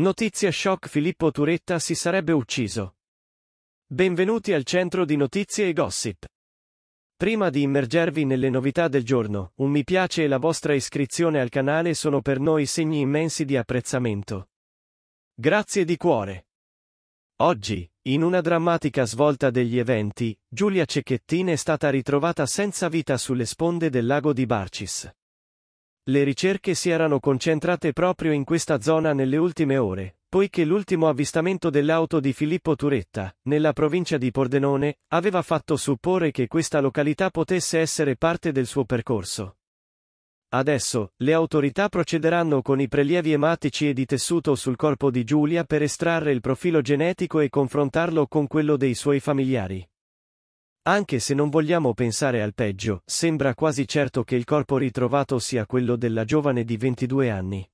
Notizia shock Filippo Turetta si sarebbe ucciso. Benvenuti al centro di notizie e gossip. Prima di immergervi nelle novità del giorno, un mi piace e la vostra iscrizione al canale sono per noi segni immensi di apprezzamento. Grazie di cuore. Oggi, in una drammatica svolta degli eventi, Giulia Cecchettin è stata ritrovata senza vita sulle sponde del lago di Barcis. Le ricerche si erano concentrate proprio in questa zona nelle ultime ore, poiché l'ultimo avvistamento dell'auto di Filippo Turetta, nella provincia di Pordenone, aveva fatto supporre che questa località potesse essere parte del suo percorso. Adesso, le autorità procederanno con i prelievi ematici e di tessuto sul corpo di Giulia per estrarre il profilo genetico e confrontarlo con quello dei suoi familiari. Anche se non vogliamo pensare al peggio, sembra quasi certo che il corpo ritrovato sia quello della giovane di 22 anni.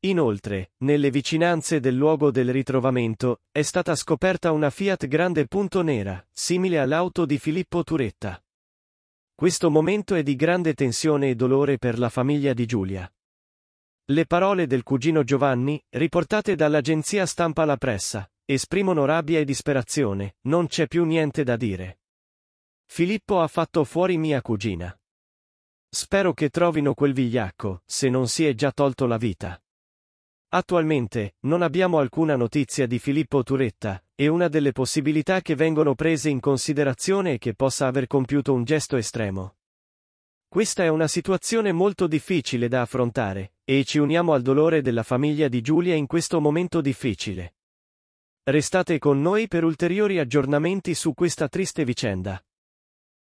Inoltre, nelle vicinanze del luogo del ritrovamento, è stata scoperta una Fiat Grande Punto Nera, simile all'auto di Filippo Turetta. Questo momento è di grande tensione e dolore per la famiglia di Giulia. Le parole del cugino Giovanni, riportate dall'agenzia stampa La Pressa, esprimono rabbia e disperazione, non c'è più niente da dire. Filippo ha fatto fuori mia cugina. Spero che trovino quel vigliacco, se non si è già tolto la vita. Attualmente, non abbiamo alcuna notizia di Filippo Turetta, e una delle possibilità che vengono prese in considerazione è che possa aver compiuto un gesto estremo. Questa è una situazione molto difficile da affrontare, e ci uniamo al dolore della famiglia di Giulia in questo momento difficile. Restate con noi per ulteriori aggiornamenti su questa triste vicenda.